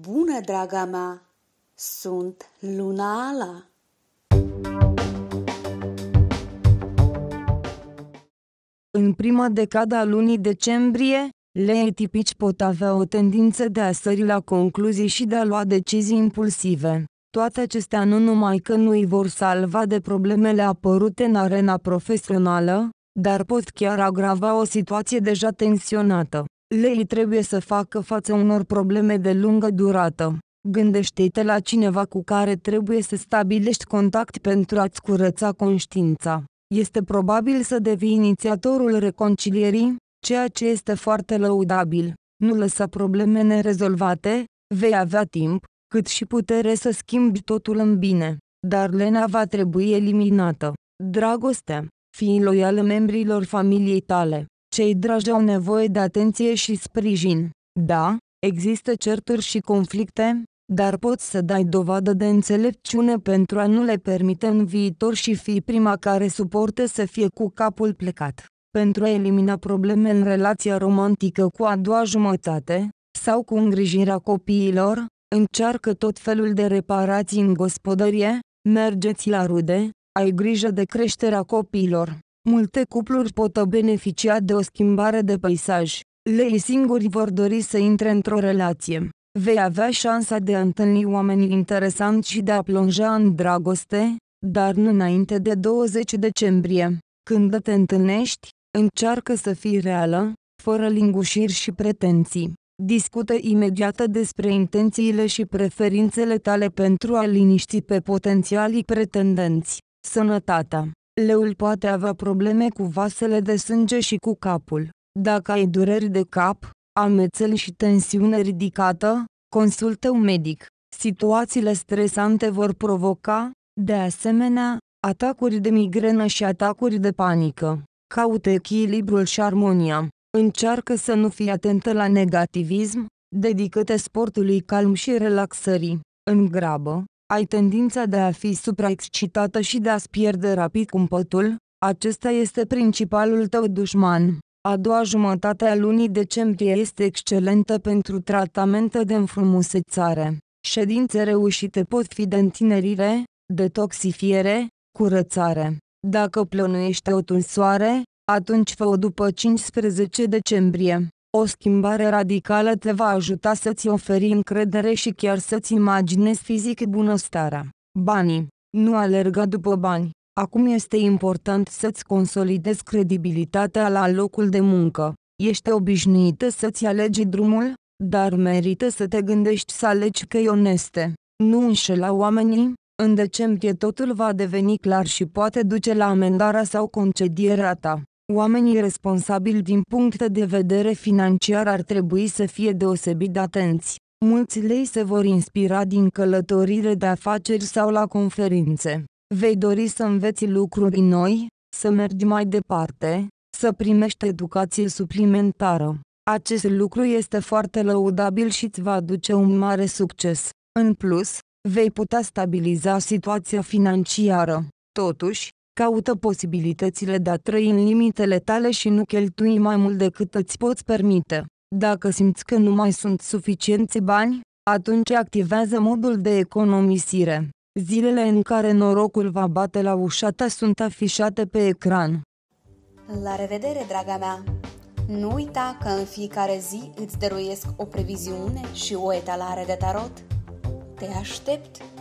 Bună, draga mea! Sunt Luna Ala! În prima decada a lunii decembrie, leii tipici pot avea o tendință de a sări la concluzii și de a lua decizii impulsive. Toate acestea nu numai că nu îi vor salva de problemele apărute în arena profesională, dar pot chiar agrava o situație deja tensionată. Lei trebuie să facă față unor probleme de lungă durată. Gândește-te la cineva cu care trebuie să stabilești contact pentru a-ți curăța conștiința. Este probabil să devii inițiatorul reconcilierii, ceea ce este foarte lăudabil. Nu lăsa probleme nerezolvate, vei avea timp, cât și putere să schimbi totul în bine. Dar Lena va trebui eliminată. Dragoste, fii loială membrilor familiei tale cei dragi au nevoie de atenție și sprijin. Da, există certuri și conflicte, dar poți să dai dovadă de înțelepciune pentru a nu le permite în viitor și fi prima care suportă să fie cu capul plecat. Pentru a elimina probleme în relația romantică cu a doua jumătate, sau cu îngrijirea copiilor, încearcă tot felul de reparații în gospodărie, mergeți la rude, ai grijă de creșterea copiilor. Multe cupluri pot beneficia de o schimbare de peisaj. Lei singuri vor dori să intre într-o relație. Vei avea șansa de a întâlni oameni interesanți și de a plonja în dragoste, dar nu înainte de 20 decembrie. Când te întâlnești, încearcă să fii reală, fără lingușiri și pretenții. Discută imediat despre intențiile și preferințele tale pentru a liniști pe potențialii pretendenți. Sănătatea Leul poate avea probleme cu vasele de sânge și cu capul. Dacă ai dureri de cap, amețel și tensiune ridicată, consultă un medic. Situațiile stresante vor provoca, de asemenea, atacuri de migrenă și atacuri de panică. Caută echilibrul și armonia. Încearcă să nu fii atentă la negativism, dedică-te sportului calm și relaxării. În grabă, ai tendința de a fi supraexcitată și de a-ți pierde rapid cumpătul, acesta este principalul tău dușman. A doua jumătate a lunii decembrie este excelentă pentru tratamente de înfrumusețare. Ședințe reușite pot fi de întinerire, detoxifiere, curățare. Dacă plănuiești o tunsoare, atunci fă-o după 15 decembrie. O schimbare radicală te va ajuta să-ți oferi încredere și chiar să-ți imaginezi fizic bunăstarea. Banii. Nu alerga după bani. Acum este important să-ți consolidezi credibilitatea la locul de muncă. Ești obișnuită să-ți alegi drumul, dar merită să te gândești să alegi că oneste. Nu înșela oamenii, în decembrie totul va deveni clar și poate duce la amendarea sau concedierea ta. Oamenii responsabili din punct de vedere financiar ar trebui să fie deosebit de atenți. Mulți lei se vor inspira din călătorire de afaceri sau la conferințe. Vei dori să înveți lucruri noi, să mergi mai departe, să primești educație suplimentară. Acest lucru este foarte lăudabil și îți va aduce un mare succes. În plus, vei putea stabiliza situația financiară. Totuși, Caută posibilitățile de a trăi în limitele tale și nu cheltui mai mult decât îți poți permite. Dacă simți că nu mai sunt suficienți bani, atunci activează modul de economisire. Zilele în care norocul va bate la ușa ta sunt afișate pe ecran. La revedere, draga mea! Nu uita că în fiecare zi îți dăruiesc o previziune și o etalare de tarot. Te aștept!